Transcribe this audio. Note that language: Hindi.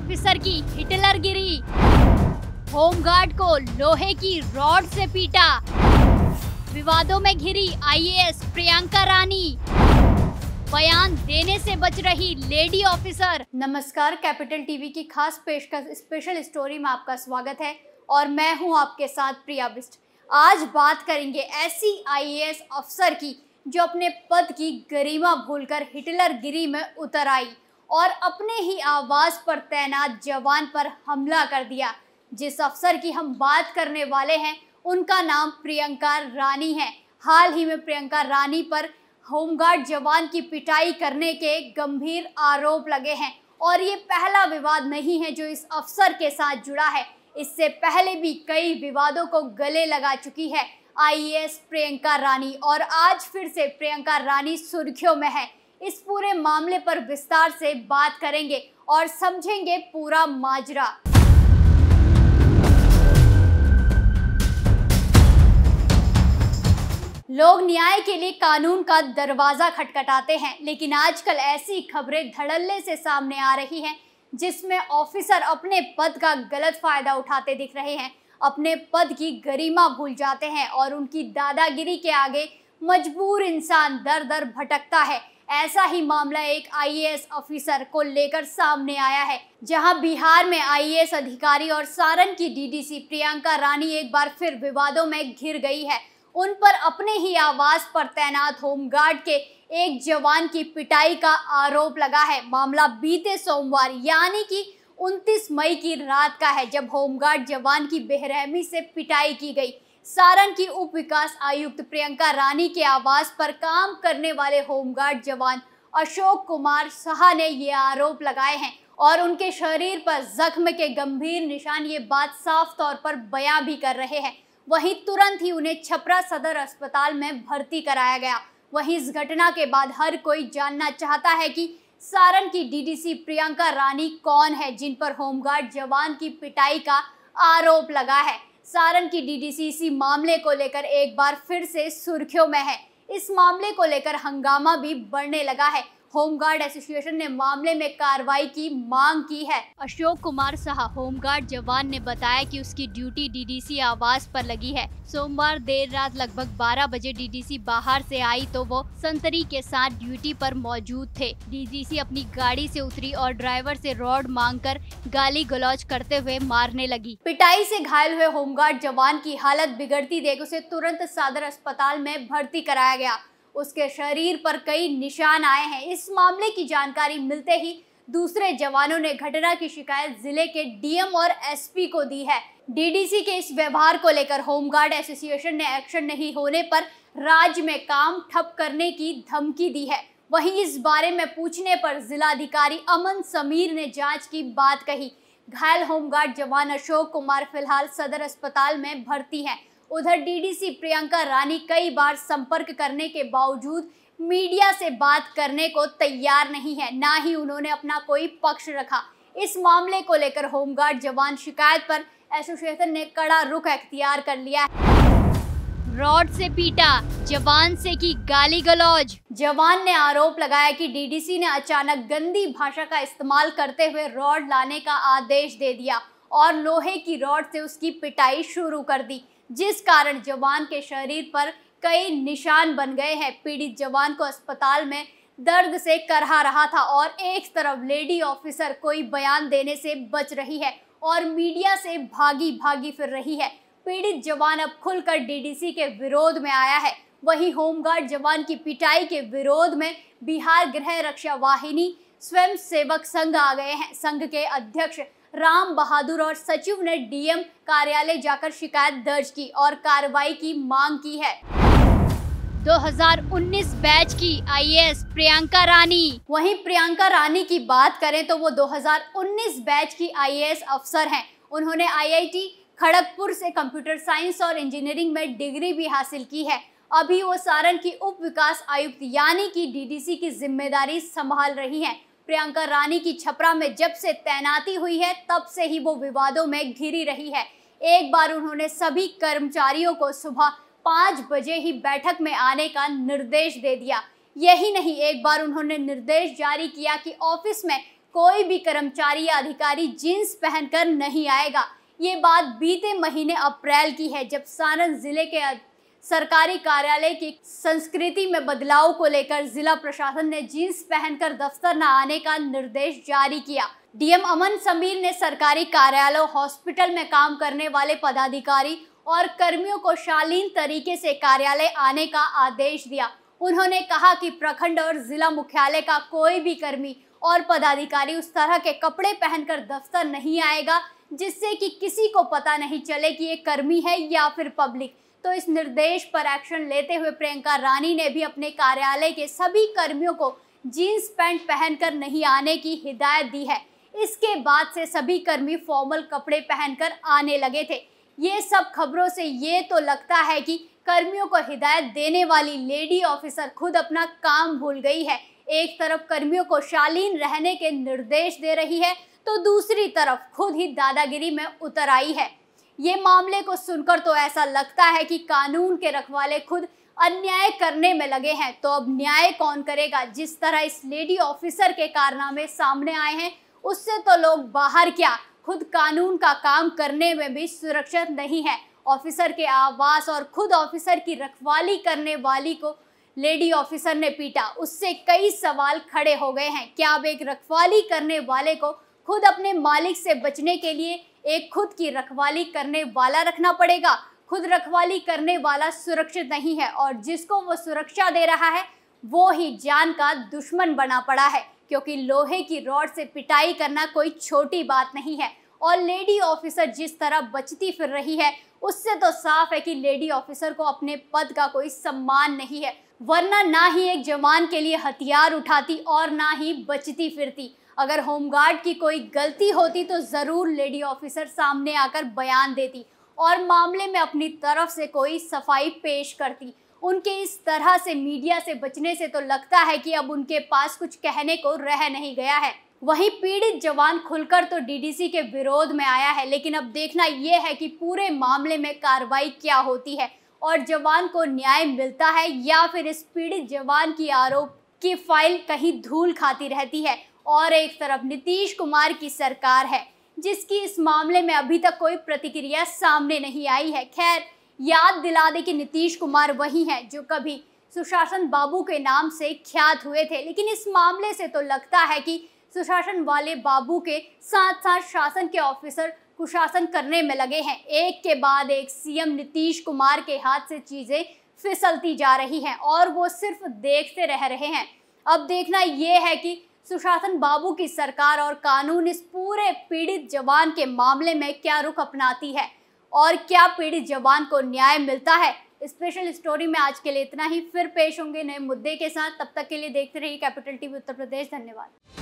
ऑफिसर की हिटलर गिरी होमगार्ड को लोहे की रॉड से पीटा विवादों में घिरी आईएएस प्रियंका रानी बयान देने से बच रही लेडी ऑफिसर नमस्कार कैपिटल टीवी की खास पेशकश स्पेशल स्टोरी में आपका स्वागत है और मैं हूं आपके साथ प्रिया बिस्ट आज बात करेंगे ऐसी आईएएस अफसर की जो अपने पद की गरिमा भूलकर हिटलर गिरी में उतर आई और अपने ही आवाज़ पर तैनात जवान पर हमला कर दिया जिस अफसर की हम बात करने वाले हैं उनका नाम प्रियंका रानी है हाल ही में प्रियंका रानी पर होमगार्ड जवान की पिटाई करने के गंभीर आरोप लगे हैं और ये पहला विवाद नहीं है जो इस अफसर के साथ जुड़ा है इससे पहले भी कई विवादों को गले लगा चुकी है आईएएस प्रियंका रानी और आज फिर से प्रियंका रानी सुर्खियों में है इस पूरे मामले पर विस्तार से बात करेंगे और समझेंगे पूरा माजरा लोग न्याय के लिए कानून का दरवाजा खटखटाते हैं लेकिन आजकल ऐसी खबरें धड़ल्ले से सामने आ रही हैं जिसमें ऑफिसर अपने पद का गलत फायदा उठाते दिख रहे हैं अपने पद की गरिमा भूल जाते हैं और उनकी दादागिरी के आगे मजबूर इंसान दर दर भटकता है ऐसा ही मामला एक आईएएस ऑफिसर को लेकर सामने आया है जहां बिहार में आईएएस अधिकारी और सारण की डीडीसी प्रियंका रानी एक बार फिर विवादों में घिर गई है उन पर अपने ही आवास पर तैनात होमगार्ड के एक जवान की पिटाई का आरोप लगा है मामला बीते सोमवार यानी कि 29 मई की रात का है जब होमगार्ड जवान की बेरहमी से पिटाई की गई सारण की उप विकास आयुक्त प्रियंका रानी के आवास पर काम करने वाले होमगार्ड जवान अशोक कुमार शाह ने ये आरोप लगाए हैं और उनके शरीर पर जख्म के गंभीर निशान ये बात साफ तौर पर बयां भी कर रहे हैं वहीं तुरंत ही उन्हें छपरा सदर अस्पताल में भर्ती कराया गया वहीं इस घटना के बाद हर कोई जानना चाहता है कि सारण की डीडीसी प्रियंका रानी कौन है जिन पर होमगार्ड जवान की पिटाई का आरोप लगा है सारण की डीडीसी इसी मामले को लेकर एक बार फिर से सुर्खियों में है इस मामले को लेकर हंगामा भी बढ़ने लगा है होमगार्ड एसोसिएशन ने मामले में कार्रवाई की मांग की है अशोक कुमार साह होमगार्ड जवान ने बताया कि उसकी ड्यूटी डीडीसी आवास पर लगी है सोमवार देर रात लगभग 12 बजे डीडीसी बाहर से आई तो वो संतरी के साथ ड्यूटी पर मौजूद थे डीडीसी अपनी गाड़ी से उतरी और ड्राइवर से रॉड मांगकर गाली गलौज करते हुए मारने लगी पिटाई से घायल हुए होमगार्ड जवान की हालत बिगड़ती देख उसे तुरंत सादर अस्पताल में भर्ती कराया गया उसके शरीर पर कई निशान आए हैं इस मामले की जानकारी मिलते ही दूसरे जवानों ने घटना की शिकायत जिले के डीएम और एसपी को दी है डीडीसी के इस व्यवहार को लेकर होमगार्ड एसोसिएशन ने एक्शन नहीं होने पर राज्य में काम ठप करने की धमकी दी है वहीं इस बारे में पूछने पर जिलाधिकारी अमन समीर ने जांच की बात कही घायल होमगार्ड जवान अशोक कुमार फिलहाल सदर अस्पताल में भर्ती हैं उधर डीडीसी प्रियंका रानी कई बार संपर्क करने के बावजूद मीडिया से बात करने को तैयार नहीं है ना ही उन्होंने अपना कोई पक्ष रखा इस मामले को लेकर होमगार्ड जवान शिकायत पर एसोसिएशन ने कड़ा रुख अख्तियार कर लिया है रॉड से पीटा जवान से की गाली गलौज जवान ने आरोप लगाया कि डीडीसी ने अचानक गंदी भाषा का इस्तेमाल करते हुए रॉड लाने का आदेश दे दिया और लोहे की रॉड से उसकी पिटाई शुरू कर दी जिस कारण जवान के शरीर पर कई निशान बन गए हैं पीड़ित जवान को अस्पताल में दर्द से करहा रहा था और एक तरफ लेडी ऑफिसर कोई बयान देने से बच रही है और मीडिया से भागी भागी फिर रही है पीड़ित जवान अब खुलकर डीडीसी के विरोध में आया है वही होमगार्ड जवान की पिटाई के विरोध में बिहार गृह रक्षा वाहिनी स्वयं सेवक संघ आ गए हैं संघ के अध्यक्ष राम बहादुर और सचिव ने डीएम कार्यालय जाकर शिकायत दर्ज की और कार्रवाई की मांग की है 2019 बैच की आईएएस प्रियंका रानी वहीं प्रियंका रानी की बात करें तो वो 2019 बैच की आईएएस अफसर हैं उन्होंने आईआईटी खड़गपुर से कंप्यूटर साइंस और इंजीनियरिंग में डिग्री भी हासिल की है अभी वो सारण की उप विकास आयुक्त यानी कि डीडीसी की जिम्मेदारी संभाल रही हैं प्रियंका रानी की छपरा में जब से तैनाती हुई है तब से ही वो विवादों में घिरी रही है एक बार उन्होंने सभी कर्मचारियों को सुबह पाँच बजे ही बैठक में आने का निर्देश दे दिया यही नहीं एक बार उन्होंने निर्देश जारी किया कि ऑफिस में कोई भी कर्मचारी या अधिकारी जीन्स पहनकर नहीं आएगा ये बात बीते महीने अप्रैल की है जब सारण जिले के सरकारी कार्यालय की संस्कृति में बदलाव को लेकर जिला प्रशासन ने जीन्स पहनकर दफ्तर न आने का निर्देश जारी किया डीएम अमन समीर ने सरकारी कार्यालय हॉस्पिटल में काम करने वाले पदाधिकारी और कर्मियों को शालीन तरीके से कार्यालय आने का आदेश दिया उन्होंने कहा कि प्रखंड और जिला मुख्यालय का कोई भी कर्मी और पदाधिकारी उस तरह के कपड़े पहनकर दफ्तर नहीं आएगा जिससे कि किसी को पता नहीं चले कि ये कर्मी है या फिर पब्लिक तो इस निर्देश पर एक्शन लेते हुए प्रियंका रानी ने भी अपने कार्यालय के सभी कर्मियों को जीन्स पैंट पहनकर नहीं आने की हिदायत दी है इसके बाद से सभी कर्मी फॉर्मल कपड़े पहनकर आने लगे थे ये सब खबरों से ये तो लगता है कि कर्मियों को हिदायत देने वाली लेडी ऑफिसर खुद अपना काम भूल गई है एक तरफ कर्मियों को शालीन रहने के निर्देश दे रही है तो दूसरी तरफ खुद ही दादागिरी में उतर आई है ये मामले को सुनकर तो ऐसा लगता है कि कानून के रखवाले खुद अन्याय करने में लगे हैं तो अब न्याय कौन करेगा जिस तरह इस लेडी ऑफिसर के कारनामे सामने आए हैं उससे तो लोग बाहर क्या खुद कानून का काम करने में भी सुरक्षित नहीं है ऑफिसर के आवास और खुद ऑफिसर की रखवाली करने वाली को लेडी ऑफिसर ने पीटा उससे कई सवाल खड़े हो गए हैं क्या अब एक रखवाली करने वाले को खुद अपने मालिक से बचने के लिए एक खुद की रखवाली करने वाला रखना पड़ेगा खुद रखवाली करने वाला सुरक्षित नहीं है और जिसको वो सुरक्षा दे रहा है वो ही जान का दुश्मन बना पड़ा है क्योंकि लोहे की रॉड से पिटाई करना कोई छोटी बात नहीं है और लेडी ऑफिसर जिस तरह बचती फिर रही है उससे तो साफ है कि लेडी ऑफिसर को अपने पद का कोई सम्मान नहीं है वरना ना ही एक जवान के लिए हथियार उठाती और ना ही बचती फिरती अगर होमगार्ड की कोई गलती होती तो ज़रूर लेडी ऑफिसर सामने आकर बयान देती और मामले में अपनी तरफ से कोई सफाई पेश करती उनके इस तरह से मीडिया से बचने से तो लगता है कि अब उनके पास कुछ कहने को रह नहीं गया है वहीं पीड़ित जवान खुलकर तो डीडीसी के विरोध में आया है लेकिन अब देखना यह है कि पूरे मामले में कार्रवाई क्या होती है और जवान को न्याय मिलता है या फिर इस पीड़ित जवान की आरोप की फाइल कहीं धूल खाती रहती है और एक तरफ नीतीश कुमार की सरकार है जिसकी इस मामले में अभी तक कोई प्रतिक्रिया सामने नहीं आई है खैर याद दिला दे कि नीतीश कुमार वही हैं जो कभी सुशासन बाबू के नाम से ख्यात हुए थे लेकिन इस मामले से तो लगता है कि सुशासन वाले बाबू के साथ साथ शासन के ऑफिसर कुशासन करने में लगे हैं एक के बाद एक सीएम नीतीश कुमार के हाथ से चीज़ें फिसलती जा रही हैं और वो सिर्फ देखते रह रहे हैं अब देखना ये है कि सुशासन बाबू की सरकार और कानून इस पूरे पीड़ित जवान के मामले में क्या रुख अपनाती है और क्या पीड़ित जवान को न्याय मिलता है स्पेशल स्टोरी में आज के लिए इतना ही फिर पेश होंगे नए मुद्दे के साथ तब तक के लिए देखते रहिए कैपिटल टीवी उत्तर प्रदेश धन्यवाद